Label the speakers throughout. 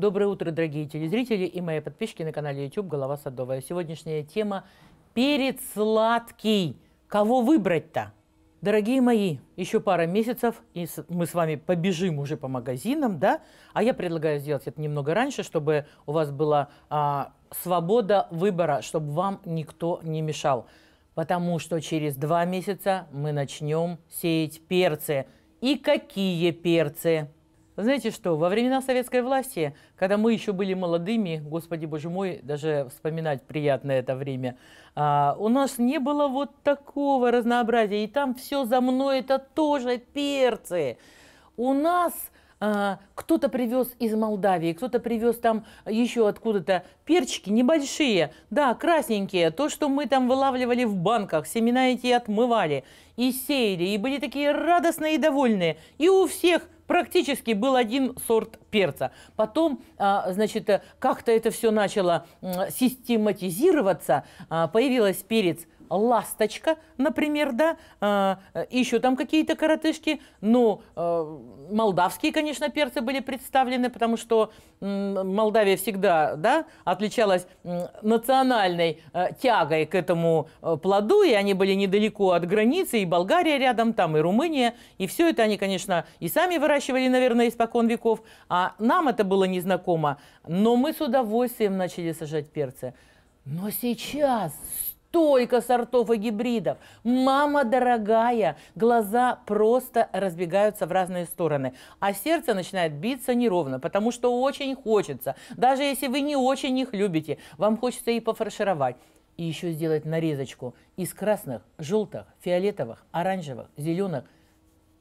Speaker 1: Доброе утро, дорогие телезрители и мои подписчики на канале YouTube «Голова Садовая». Сегодняшняя тема «Перец сладкий». Кого выбрать-то? Дорогие мои, еще пара месяцев, и мы с вами побежим уже по магазинам, да? А я предлагаю сделать это немного раньше, чтобы у вас была а, свобода выбора, чтобы вам никто не мешал. Потому что через два месяца мы начнем сеять перцы. И какие перцы? Знаете что, во времена советской власти, когда мы еще были молодыми, господи боже мой, даже вспоминать приятное это время, а, у нас не было вот такого разнообразия. И там все за мной, это тоже перцы. У нас а, кто-то привез из Молдавии, кто-то привез там еще откуда-то перчики небольшие, да, красненькие, то, что мы там вылавливали в банках, семена эти отмывали и сеяли, и были такие радостные и довольные. И у всех – практически был один сорт перца. Потом, а, значит, э, как-то это все начало систематизироваться, а, появилась перец – ласточка, например, да, а, э, еще там какие-то коротышки. но ну, э, молдавские, конечно, перцы были представлены, потому что Молдавия всегда, да, отличалась национальной э, тягой к этому плоду, и они были недалеко от границы, и Болгария рядом там, и Румыния, и все это они, конечно, и сами выращивали, наверное, испокон веков, а нам это было незнакомо, но мы с удовольствием начали сажать перцы. Но сейчас столько сортов и гибридов. Мама дорогая, глаза просто разбегаются в разные стороны, а сердце начинает биться неровно, потому что очень хочется. Даже если вы не очень их любите, вам хочется и пофаршировать и еще сделать нарезочку из красных, желтых, фиолетовых, оранжевых, зеленых –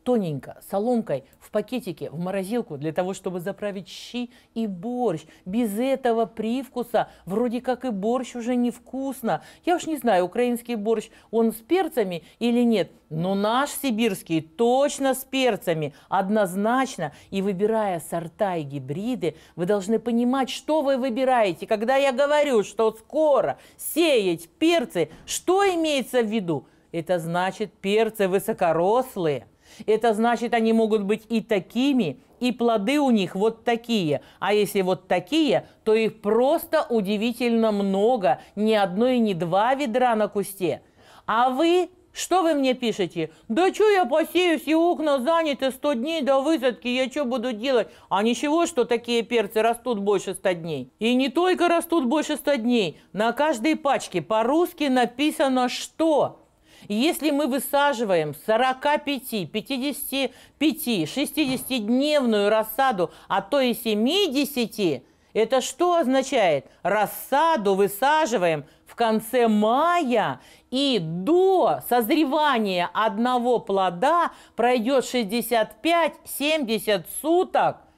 Speaker 1: тоненько, соломкой, в пакетике, в морозилку для того, чтобы заправить щи и борщ. Без этого привкуса вроде как и борщ уже невкусно. Я уж не знаю, украинский борщ, он с перцами или нет, но наш сибирский точно с перцами, однозначно. И выбирая сорта и гибриды, вы должны понимать, что вы выбираете. Когда я говорю, что скоро сеять перцы, что имеется в виду? Это значит перцы высокорослые – это значит, они могут быть и такими, и плоды у них вот такие. А если вот такие, то их просто удивительно много. Ни одно и не два ведра на кусте. А вы что вы мне пишете? Да что я посею, все окна заняты 100 дней до высадки, я что буду делать? А ничего, что такие перцы растут больше 100 дней. И не только растут больше 100 дней, на каждой пачке по-русски написано «что». И если мы высаживаем 45, 55, 60-дневную рассаду, а то и 70, это что означает? Рассаду высаживаем в конце мая, и до созревания одного плода пройдет 65-70 суток –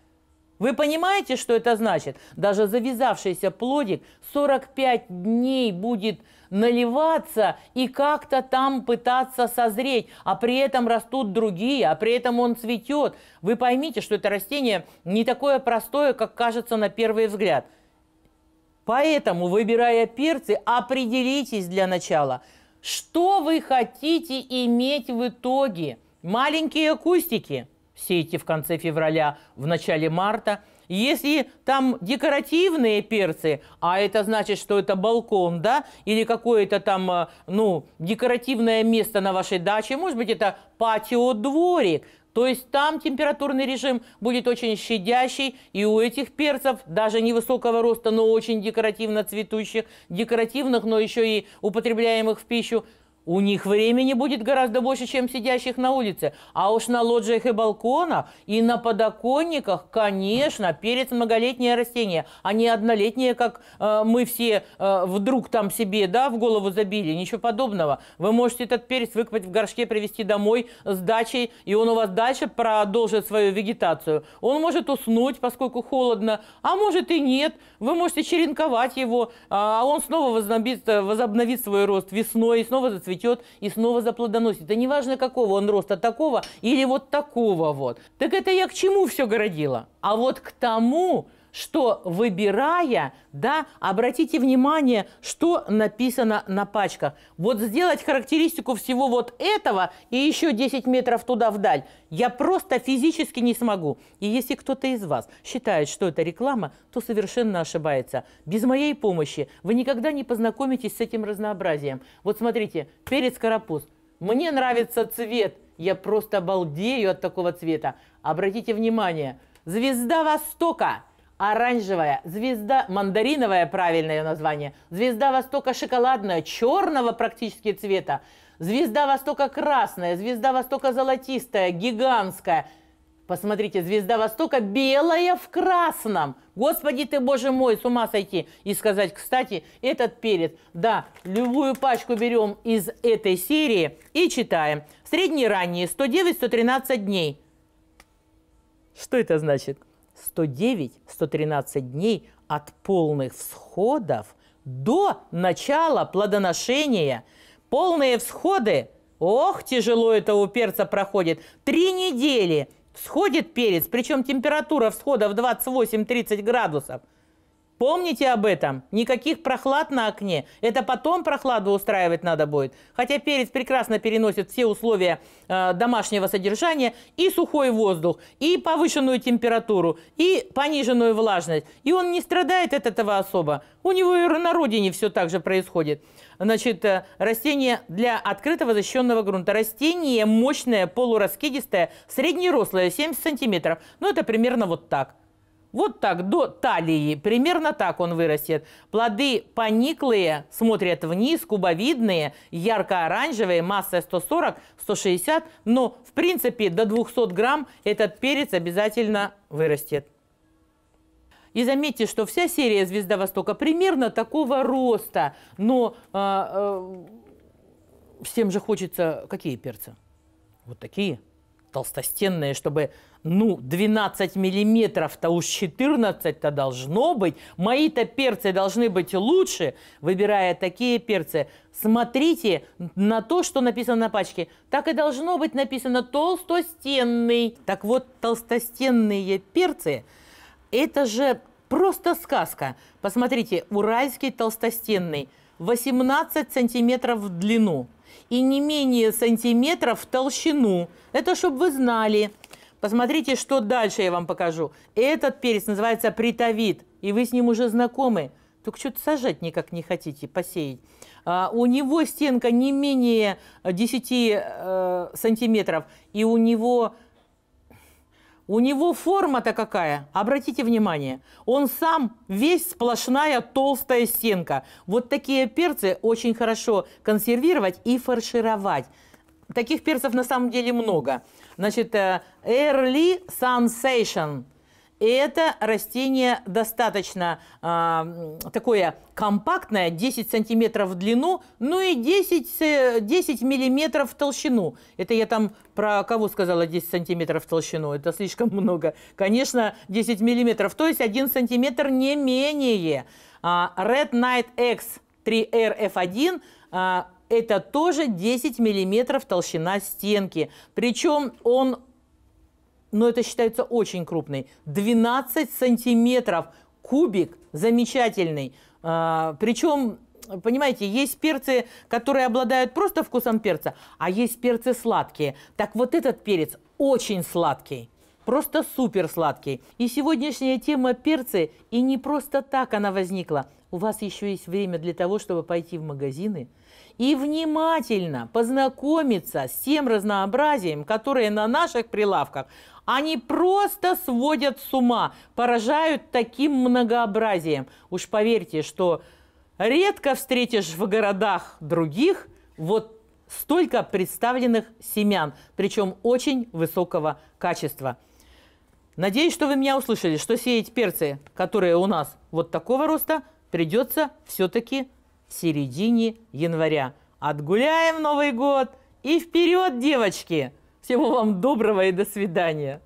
Speaker 1: вы понимаете, что это значит? Даже завязавшийся плодик 45 дней будет наливаться и как-то там пытаться созреть, а при этом растут другие, а при этом он цветет. Вы поймите, что это растение не такое простое, как кажется на первый взгляд. Поэтому, выбирая перцы, определитесь для начала, что вы хотите иметь в итоге. Маленькие кустики – сеете в конце февраля, в начале марта. Если там декоративные перцы, а это значит, что это балкон, да, или какое-то там, э, ну, декоративное место на вашей даче, может быть, это патио-дворик, то есть там температурный режим будет очень щадящий, и у этих перцев, даже невысокого роста, но очень декоративно цветущих, декоративных, но еще и употребляемых в пищу, у них времени будет гораздо больше, чем сидящих на улице. А уж на лоджиях и балконах, и на подоконниках, конечно, перец многолетнее растение, а не однолетнее, как э, мы все э, вдруг там себе да, в голову забили. Ничего подобного. Вы можете этот перец выкопать в горшке, привезти домой с дачей, и он у вас дальше продолжит свою вегетацию. Он может уснуть, поскольку холодно, а может и нет. Вы можете черенковать его, а он снова возобновит, возобновит свой рост весной и снова зацветет зацветет и снова заплодоносит. Да неважно какого он роста, такого или вот такого вот. Так это я к чему все городила? А вот к тому, что выбирая, да, обратите внимание, что написано на пачках. Вот сделать характеристику всего вот этого и еще 10 метров туда вдаль я просто физически не смогу. И если кто-то из вас считает, что это реклама, то совершенно ошибается. Без моей помощи вы никогда не познакомитесь с этим разнообразием. Вот смотрите, перец карапуз. Мне нравится цвет. Я просто обалдею от такого цвета. Обратите внимание, звезда Востока – оранжевая, звезда мандариновая, правильное ее название, звезда Востока шоколадная, черного практически цвета, звезда Востока красная, звезда Востока золотистая, гигантская. Посмотрите, звезда Востока белая в красном. Господи ты, боже мой, с ума сойти. И сказать, кстати, этот перец, да, любую пачку берем из этой серии и читаем. Средние ранние, 109-113 дней. Что это значит? 109-113 дней от полных всходов до начала плодоношения. Полные всходы, ох, тяжело это у перца проходит, три недели – Всходит перец, причем температура всхода в 28-30 градусов. Помните об этом. Никаких прохлад на окне. Это потом прохладу устраивать надо будет. Хотя перец прекрасно переносит все условия э, домашнего содержания. И сухой воздух, и повышенную температуру, и пониженную влажность. И он не страдает от этого особо. У него и на родине все так же происходит. Значит, э, растение для открытого защищенного грунта. Растение мощное, полураскидистое, среднерослое, 70 сантиметров. Ну, это примерно вот так. Вот так, до талии. Примерно так он вырастет. Плоды пониклые, смотрят вниз, кубовидные, ярко-оранжевые, масса 140-160. Но, в принципе, до 200 грамм этот перец обязательно вырастет. И заметьте, что вся серия «Звезда Востока» примерно такого роста. Но э, э, всем же хочется... Какие перцы? Вот такие толстостенные, чтобы, ну, 12 миллиметров-то уж 14-то должно быть. Мои-то перцы должны быть лучше. Выбирая такие перцы, смотрите на то, что написано на пачке. Так и должно быть написано толстостенный. Так вот, толстостенные перцы – это же просто сказка. Посмотрите, уральский толстостенный – 18 сантиметров в длину и не менее сантиметров в толщину – это чтобы вы знали. Посмотрите, что дальше я вам покажу. Этот перец называется притовид, и вы с ним уже знакомы. Только что-то сажать никак не хотите, посеять. А, у него стенка не менее 10 э, э, сантиметров, и у него... У него форма-то какая? Обратите внимание, он сам весь сплошная толстая стенка. Вот такие перцы очень хорошо консервировать и фаршировать таких перцев на самом деле много. Значит, э, Early Sensation. И это растение достаточно э, такое компактное, 10 сантиметров в длину, ну и 10, 10 э, миллиметров в толщину. Это я там про кого сказала 10 сантиметров в толщину, это слишком много. Конечно, 10 миллиметров, то есть 1 сантиметр не менее. А, Red Knight X 3RF1 это тоже 10 миллиметров толщина стенки. Причем он, но ну это считается очень крупный, 12 сантиметров кубик замечательный. А, причем Понимаете, есть перцы, которые обладают просто вкусом перца, а есть перцы сладкие. Так вот этот перец очень сладкий просто супер сладкий. И сегодняшняя тема перцы, и не просто так она возникла у вас еще есть время для того, чтобы пойти в магазины и внимательно познакомиться с тем разнообразием, которое на наших прилавках они просто сводят с ума, поражают таким многообразием. Уж поверьте, что редко встретишь в городах других вот столько представленных семян, причем очень высокого качества. Надеюсь, что вы меня услышали, что сеять перцы, которые у нас вот такого роста – придется все-таки в середине января. Отгуляем Новый год и вперед, девочки! Всего вам доброго и до свидания!